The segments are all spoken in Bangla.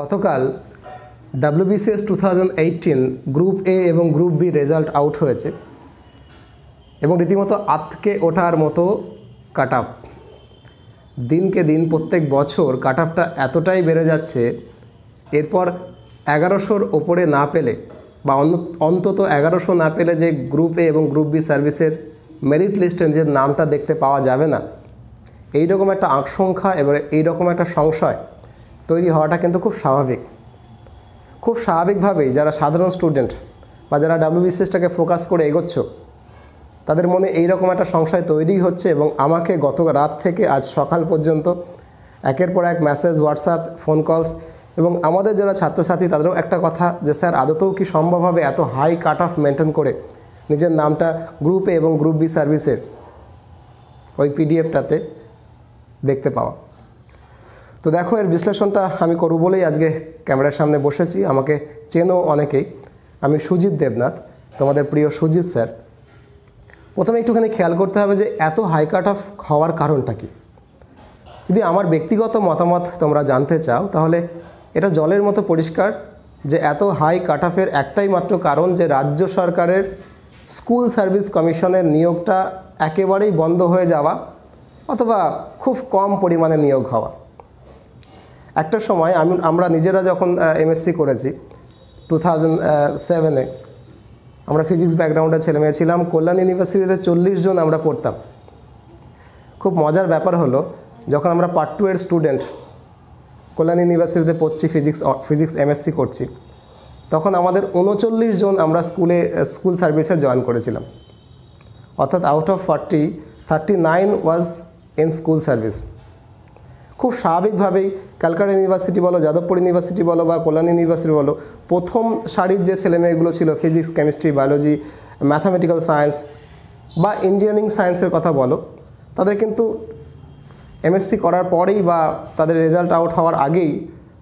গতকাল ডাব্লিউবিসিএস টু গ্রুপ এ এবং গ্রুপ বি রেজাল্ট আউট হয়েছে এবং রীতিমতো আতকে ওঠার মতো কাট আপ দিনকে দিন প্রত্যেক বছর কাট আপটা এতটাই বেড়ে যাচ্ছে এরপর এগারোশোর ওপরে না পেলে বা অন্তত এগারোশো না পেলে যে গ্রুপ এ এবং গ্রুপ বি সার্ভিসের মেরিট লিস্টে যে নামটা দেখতে পাওয়া যাবে না এইরকম একটা আশঙ্কা এবং এইরকম একটা সংশয় তৈরি হওয়াটা কিন্তু খুব স্বাভাবিক খুব স্বাভাবিকভাবেই যারা সাধারণ স্টুডেন্ট বা যারা ডাব্লিউবিসিএসটাকে ফোকাস করে এগোচ্ছ তাদের মনে এইরকম একটা সংশয় তৈরি হচ্ছে এবং আমাকে গত রাত থেকে আজ সকাল পর্যন্ত একের পর এক মেসেজ হোয়াটসঅ্যাপ ফোন কলস এবং আমাদের যারা ছাত্রছাত্রী তাদেরও একটা কথা যে স্যার আদতেও কি সম্ভব হবে এত হাই কাট অফ মেনটেন করে নিজের নামটা গ্রুপে এবং গ্রুপ বি সার্ভিসের ওই পিডিএফটাতে দেখতে পাওয়া তো দেখো এর বিশ্লেষণটা আমি করব বলেই আজকে ক্যামেরার সামনে বসেছি আমাকে চেনো অনেকেই আমি সুজিত দেবনাথ তোমাদের প্রিয় সুজিত স্যার প্রথমে একটুখানি খেয়াল করতে হবে যে এত হাই কাট অফ হওয়ার কারণটা কী যদি আমার ব্যক্তিগত মতামত তোমরা জানতে চাও তাহলে এটা জলের মতো পরিষ্কার যে এত হাই কাট অফের একটাই মাত্র কারণ যে রাজ্য সরকারের স্কুল সার্ভিস কমিশনের নিয়োগটা একেবারেই বন্ধ হয়ে যাওয়া অথবা খুব কম পরিমাণে নিয়োগ হওয়া একটা সময় আমি আমরা নিজেরা যখন এমএসসি করেছি টু থাউজেন্ড সেভেনে আমরা ফিজিক্স ব্যাকগ্রাউন্ডের ছেলেমেয়ে ছিলাম কল্যাণ ইউনিভার্সিটিতে চল্লিশ জন আমরা পড়তাম খুব মজার ব্যাপার হলো যখন আমরা পার্ট টু এর স্টুডেন্ট কল্যাণ ইউনিভার্সিটিতে পড়ছি ফিজিক্স ফিজিক্স এমএসসি করছি তখন আমাদের উনচল্লিশ জন আমরা স্কুলে স্কুল সার্ভিসে জয়েন করেছিলাম অর্থাৎ out of forty thirty nine was in school service খুব স্বাভাবিকভাবেই ক্যালকাটা ইউনিভার্সিটি বলো যাদবপুর ইউনিভার্সিটি বলো বা কল্যাণ ইউনিভার্সিটি বলো প্রথম সারির যে ছেলেমেয়েগুলো ছিল physics chemistry biology mathematical science বা ইঞ্জিনিয়ারিং সায়েন্সের কথা বলো তাদের কিন্তু এমএসসি করার পরেই বা তাদের রেজাল্ট আউট হওয়ার আগেই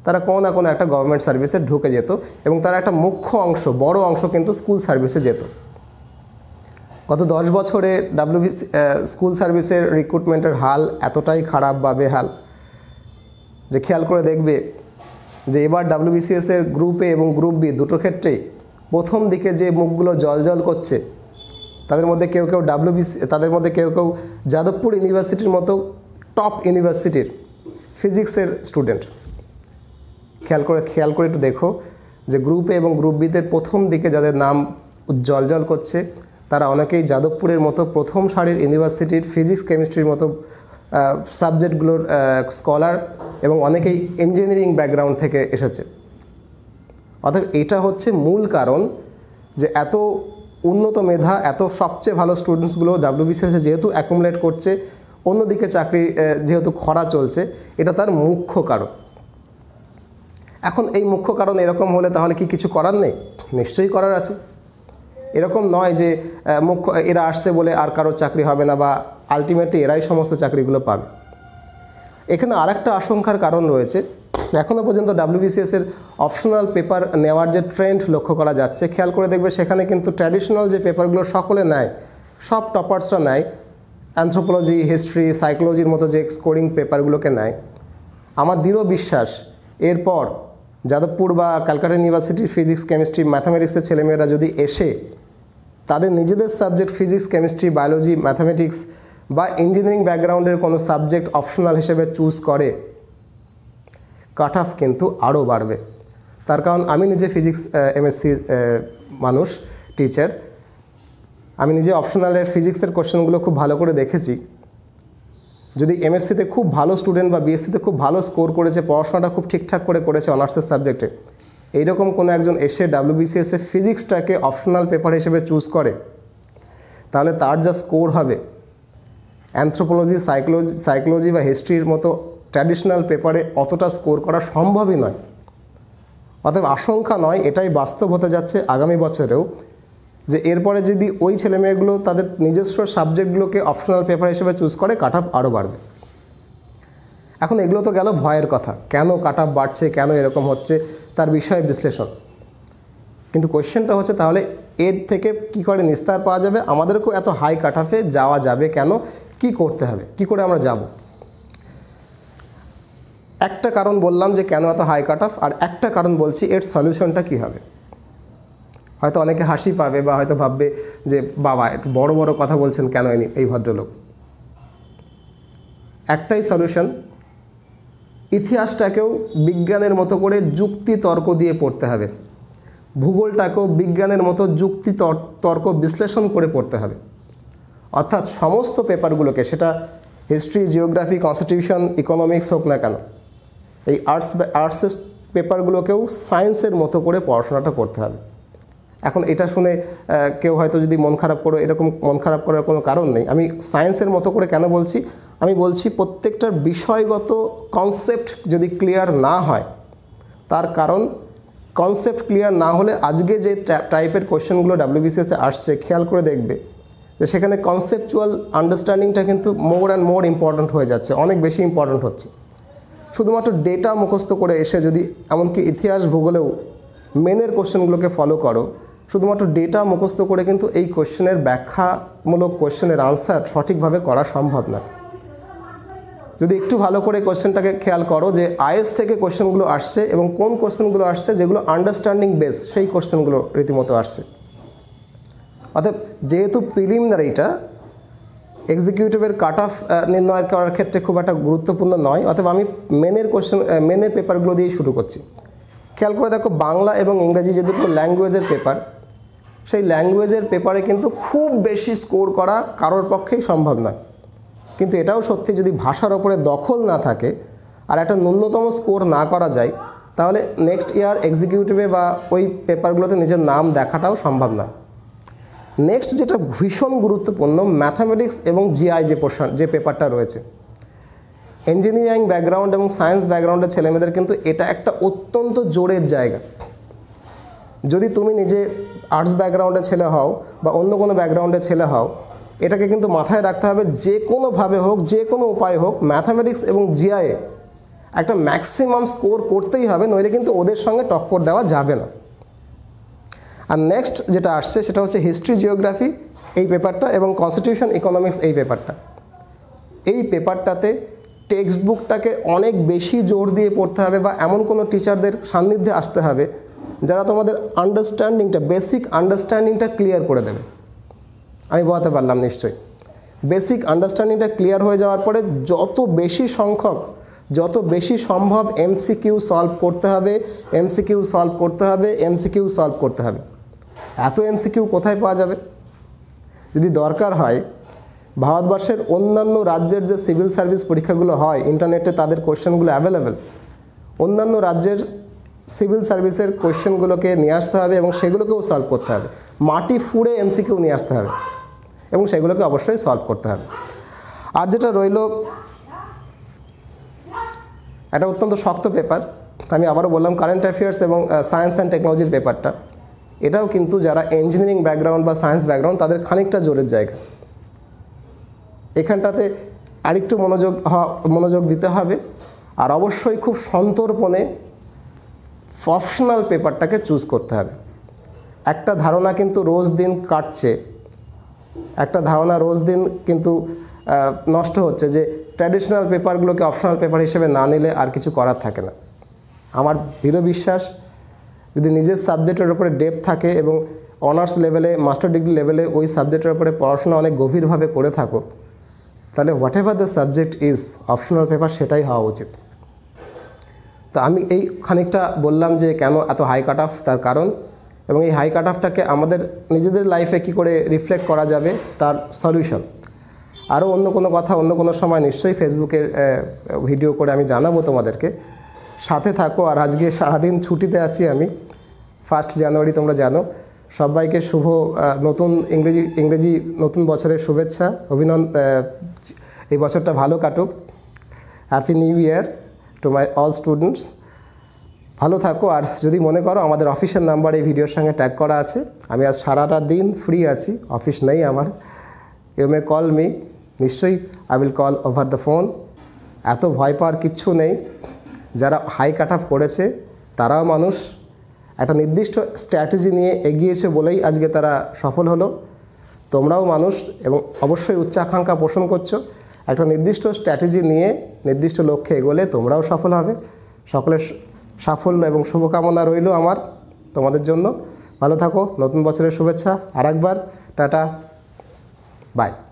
তারা কোনো না কোনো একটা গভর্নমেন্ট সার্ভিসে ঢুকে যেত এবং তারা একটা মুখ্য অংশ বড় অংশ কিন্তু স্কুল সার্ভিসে যেত গত দশ বছরে ডাব্লিউবি স্কুল সার্ভিসের রিক্রুটমেন্টের হাল এতটাই খারাপ বা বেহাল যে খেয়াল করে দেখবে যে এবার এর গ্রুপ এ এবং গ্রুপ বি দুটো ক্ষেত্রেই প্রথম দিকে যে মুখগুলো জল করছে তাদের মধ্যে কেউ কেউ ডাব্লিউবিসি তাদের মধ্যে কেউ কেউ যাদবপুর ইউনিভার্সিটির মতো টপ ইউনিভার্সিটির ফিজিক্সের স্টুডেন্ট খেয়াল করে খেয়াল করে একটু দেখো যে গ্রুপ এ এবং গ্রুপ বিতে প্রথম দিকে যাদের নাম জল করছে তারা অনেকেই যাদবপুরের মতো প্রথম সারির ইউনিভার্সিটির ফিজিক্স কেমিস্ট্রির মতো সাবজেক্টগুলোর স্কলার এবং অনেকেই ইঞ্জিনিয়ারিং ব্যাকগ্রাউন্ড থেকে এসেছে অর্থাৎ এটা হচ্ছে মূল কারণ যে এত উন্নত মেধা এত সবচেয়ে ভালো স্টুডেন্টসগুলো ডাব্লিউবিসিএসে যেহেতু অ্যাকুমুলেট করছে অন্যদিকে চাকরি যেহেতু খরা চলছে এটা তার মুখ্য কারণ এখন এই মুখ্য কারণ এরকম হলে তাহলে কি কিছু করার নেই নিশ্চয়ই করার আছে এরকম নয় যে মুখ্য এরা আসছে বলে আর কারোর চাকরি হবে না বা আলটিমেটলি এরাই সমস্ত চাকরিগুলো পাবে এখানে আর একটা আশঙ্কার কারণ রয়েছে এখনও পর্যন্ত ডাব্লিউবিসিএসের অপশনাল পেপার নেওয়ার যে ট্রেন্ড লক্ষ্য করা যাচ্ছে খেয়াল করে দেখবে সেখানে কিন্তু ট্র্যাডিশনাল যে পেপারগুলো সকলে নেয় সব টপার্সরা নেয় অ্যান্থ্রোপোলজি হিস্ট্রি সাইকোলজির মতো যে স্কোরিং পেপারগুলোকে নেয় আমার দৃঢ় বিশ্বাস এরপর যাদবপুর বা ক্যালকাটা ইউনিভার্সিটি ফিজিক্স কেমিস্ট্রি ম্যাথামেটিক্সের ছেলেমেয়েরা যদি এসে তাদের নিজেদের subject physics chemistry biology mathematics বা ইঞ্জিনিয়ারিং ব্যাকগ্রাউন্ডের কোনো সাবজেক্ট অপশনাল হিসেবে চুজ করে কাট অফ কিন্তু আরও বাড়বে তার কারণ আমি নিজে ফিজিক্স এমএসসি মানুষ টিচার আমি নিজে অপশনালের ফিজিক্সের কোশ্চেনগুলো খুব ভালো করে দেখেছি যদি এমএসসিতে খুব ভালো স্টুডেন্ট বা বিএসসিতে খুব ভালো স্কোর করেছে পড়াশোনাটা খুব ঠিকঠাক করে করেছে অনার্সের সাবজেক্টে এইরকম কোনো একজন এসে ডাব্লিউবিসিএসে ফিজিক্সটাকে অপশনাল পেপার হিসেবে চুজ করে তাহলে তার যা স্কোর হবে অ্যানথ্রোপোলজি সাইকোলজি সাইকোলজি বা হিস্ট্রির মতো ট্র্যাডিশনাল পেপারে অতটা স্কোর করা সম্ভবই নয় অতএব আশঙ্কা নয় এটাই বাস্তব হতে যাচ্ছে আগামী বছরেও যে এরপরে যদি ওই ছেলেমেয়েগুলো তাদের নিজস্ব সাবজেক্টগুলোকে অপশনাল পেপার হিসেবে চুজ করে কাট আপ আরও বাড়বে এখন এগুলো তো গেল ভয়ের কথা কেন কাট আপ বাড়ছে কেন এরকম হচ্ছে তার বিষয়ে বিশ্লেষণ কিন্তু কোয়েশ্চেনটা হচ্ছে তাহলে এর থেকে কি করে নিস্তার পাওয়া যাবে আমাদেরকেও এত হাই কাট যাওয়া যাবে কেন কি করতে হবে কি করে আমরা যাব একটা কারণ বললাম যে কেন এত হাই কাট অফ আর একটা কারণ বলছি এর সলিউশনটা কি হবে হয়তো অনেকে হাসি পাবে বা হয়তো ভাববে যে বাবা একটু বড় বড় কথা বলছেন কেন এনি এই ভদ্রলোক একটাই সলিউশন ইতিহাসটাকেও বিজ্ঞানের মতো করে যুক্তি তর্ক দিয়ে পড়তে হবে ভূগোলটাকেও বিজ্ঞানের মতো যুক্তি তর্ক বিশ্লেষণ করে পড়তে হবে অর্থাৎ সমস্ত পেপারগুলোকে সেটা হিস্ট্রি জিওগ্রাফি কনস্টিটিউশন ইকোনমিক্স হোক না কেন এই আর্টস আর্টসের পেপারগুলোকেও সায়েন্সের মতো করে পড়াশোনাটা করতে হবে এখন এটা শুনে কেউ হয়তো যদি মন খারাপ করো এরকম মন খারাপ করার কোনো কারণ নেই আমি সায়েন্সের মতো করে কেন বলছি আমি বলছি প্রত্যেকটার বিষয়গত কনসেপ্ট যদি ক্লিয়ার না হয় তার কারণ কনসেপ্ট ক্লিয়ার না হলে আজকে যে টাইপের কোশ্চেনগুলো ডাব্লিউবিসিএসে আসছে খেয়াল করে দেখবে যে সেখানে কনসেপচুয়াল আন্ডারস্ট্যান্ডিংটা কিন্তু মোর অ্যান্ড মোর ইম্পর্ট্যান্ট হয়ে যাচ্ছে অনেক বেশি ইম্পর্ট্যান্ট হচ্ছে শুধুমাত্র ডেটা মুখস্থ করে এসে যদি এমনকি ইতিহাস ভূগোলেও মেনের কোশ্চেনগুলোকে ফলো করো শুধুমাত্র ডেটা মুখস্থ করে কিন্তু এই কোশ্চেনের ব্যাখ্যামূলক কোশ্চেনের আনসার সঠিকভাবে করা সম্ভব না যদি একটু ভালো করে কোশ্চেনটাকে খেয়াল করো যে আইএস থেকে কোশ্চেনগুলো আসছে এবং কোন কোশ্চেনগুলো আসছে যেগুলো আন্ডারস্ট্যান্ডিং বেস সেই কোশ্চেনগুলো রীতিমতো আসছে অর্থাৎ যেহেতু প্রিলিমিনারিটা এক্সিকিউটিভের কাট অফ নির্ণয় করার ক্ষেত্রে খুব একটা গুরুত্বপূর্ণ নয় অথবা আমি মেনের কোশ্চেন মেনের পেপারগুলো দিয়ে শুরু করছি খেয়াল করে দেখো বাংলা এবং ইংরাজি যে দুটো ল্যাঙ্গুয়েজের পেপার সেই ল্যাঙ্গুয়েজের পেপারে কিন্তু খুব বেশি স্কোর করা কারোর পক্ষেই সম্ভব নয় কিন্তু এটাও সত্যি যদি ভাষার ওপরে দখল না থাকে আর একটা ন্যূনতম স্কোর না করা যায় তাহলে নেক্সট ইয়ার এক্সিকিউটিভে বা ওই পেপারগুলোতে নিজের নাম দেখাটাও সম্ভব নয় নেক্সট যেটা ভীষণ গুরুত্বপূর্ণ ম্যাথামেটিক্স এবং জিআই যে পোর্শন যে পেপারটা রয়েছে ইঞ্জিনিয়ারিং ব্যাকগ্রাউন্ড এবং সায়েন্স ব্যাকগ্রাউন্ডের ছেলেমেয়েদের কিন্তু এটা একটা অত্যন্ত জোরের জায়গা যদি তুমি নিজে আর্টস ব্যাকগ্রাউন্ডের ছেলে হও বা অন্য কোনো ব্যাকগ্রাউন্ডের ছেলে হও এটাকে কিন্তু মাথায় রাখতে হবে যে কোনোভাবে হোক যে কোনো উপায় হোক ম্যাথামেটিক্স এবং জিআইয়ে একটা ম্যাক্সিমাম স্কোর করতেই হবে নইলে কিন্তু ওদের সঙ্গে টক্কর দেওয়া যাবে না আর নেক্সট যেটা আসছে সেটা হচ্ছে হিস্ট্রি জিওগ্রাফি এই পেপারটা এবং কনস্টিটিউশন ইকোনমিক্স এই পেপারটা এই পেপারটাতে টেক্সট বুকটাকে অনেক বেশি জোর দিয়ে পড়তে হবে বা এমন কোনো টিচারদের সান্নিধ্যে আসতে হবে যারা তোমাদের আন্ডারস্ট্যান্ডিংটা বেসিক আন্ডারস্ট্যান্ডিংটা ক্লিয়ার করে দেবে আমি বলাতে পারলাম নিশ্চয়ই বেসিক আন্ডারস্ট্যান্ডিংটা ক্লিয়ার হয়ে যাওয়ার পরে যত বেশি সংখ্যক যত বেশি সম্ভব এমসিকিউ সলভ করতে হবে এমসিকিউ সলভ করতে হবে এমসিকিউ সলভ করতে হবে এত এমসিকিউ কোথায় পাওয়া যাবে যদি দরকার হয় ভারতবর্ষের অন্যান্য রাজ্যের যে সিভিল সার্ভিস পরীক্ষাগুলো হয় ইন্টারনেটে তাদের কোশ্চেনগুলো অ্যাভেলেবেল অন্যান্য রাজ্যের সিভিল সার্ভিসের কোয়েশ্চেনগুলোকে নিয়ে আসতে হবে এবং সেগুলোকেও সলভ করতে হবে মাটি ফুড়ে এমসিকিউ নিয়ে আসতে হবে এবং সেগুলোকে অবশ্যই সলভ করতে হবে আর যেটা রইল একটা অত্যন্ত শক্ত পেপার আমি আবারও বললাম কারেন্ট অ্যাফেয়ার্স এবং সায়েন্স অ্যান্ড টেকনোলজির পেপারটা এটাও কিন্তু যারা ইঞ্জিনিয়ারিং ব্যাকগ্রাউন্ড বা সায়েন্স ব্যাকগ্রাউন্ড তাদের খানিকটা জোরের জায়গা এখানটাতে আরেকটু মনোযোগ মনোযোগ দিতে হবে আর অবশ্যই খুব সন্তর্পণে অপশনাল পেপারটাকে চুজ করতে হবে একটা ধারণা কিন্তু রোজ দিন কাটছে একটা ধারণা রোজ দিন কিন্তু নষ্ট হচ্ছে যে ট্র্যাডিশনাল পেপারগুলোকে অপশনাল পেপার হিসেবে না নিলে আর কিছু করার থাকে না আমার দৃঢ় বিশ্বাস যদি নিজের সাবজেক্টের উপরে ডেপ থাকে এবং অনার্স লেভেলে মাস্টার ডিগ্রি লেভেলে ওই সাবজেক্টের উপরে পড়াশোনা অনেক গভীরভাবে করে থাকো তাহলে whatever the subject is optional paper সেটাই হওয়া উচিত তো আমি এই খানিকটা বললাম যে কেন এত হাই কাট অফ তার কারণ এবং এই হাই কাট অফটাকে আমাদের নিজেদের লাইফে কি করে রিফ্লেক্ট করা যাবে তার সলিউশন আরও অন্য কোনো কথা অন্য কোনো সময় নিশ্চয়ই ফেসবুকের ভিডিও করে আমি জানাবো তোমাদেরকে সাথে থাকো আর আজকে সারাদিন ছুটিতে আছি আমি ফার্স্ট জানুয়ারি তোমরা জানো সবাইকে শুভ নতুন ইংরেজি ইংরেজি নতুন বছরের শুভেচ্ছা অভিনন্দন এই বছরটা ভালো কাটুক happy new year to my all students ভালো থাকো আর যদি মনে করো আমাদের অফিসের নাম্বার এই ভিডিওর সঙ্গে ট্যাগ করা আছে আমি আজ সারাটা দিন ফ্রি আছি অফিস নেই আমার ইউ মে কল মি নিশ্চয়ই I will call over the phone এত ভয় পাওয়ার কিচ্ছু নেই যারা হাই কাট আপ করেছে তারাও মানুষ একটা নির্দিষ্ট স্ট্র্যাটেজি নিয়ে এগিয়েছে বলেই আজকে তারা সফল হলো তোমরাও মানুষ এবং অবশ্যই উচ্চাকাঙ্ক্ষা পোষণ করছো একটা নির্দিষ্ট স্ট্র্যাটেজি নিয়ে নির্দিষ্ট লক্ষ্যে এগোলে তোমরাও সফল হবে সকলের সাফল্য এবং শুভকামনা রইল আমার তোমাদের জন্য ভালো থাকো নতুন বছরের শুভেচ্ছা আর একবার টাটা বাই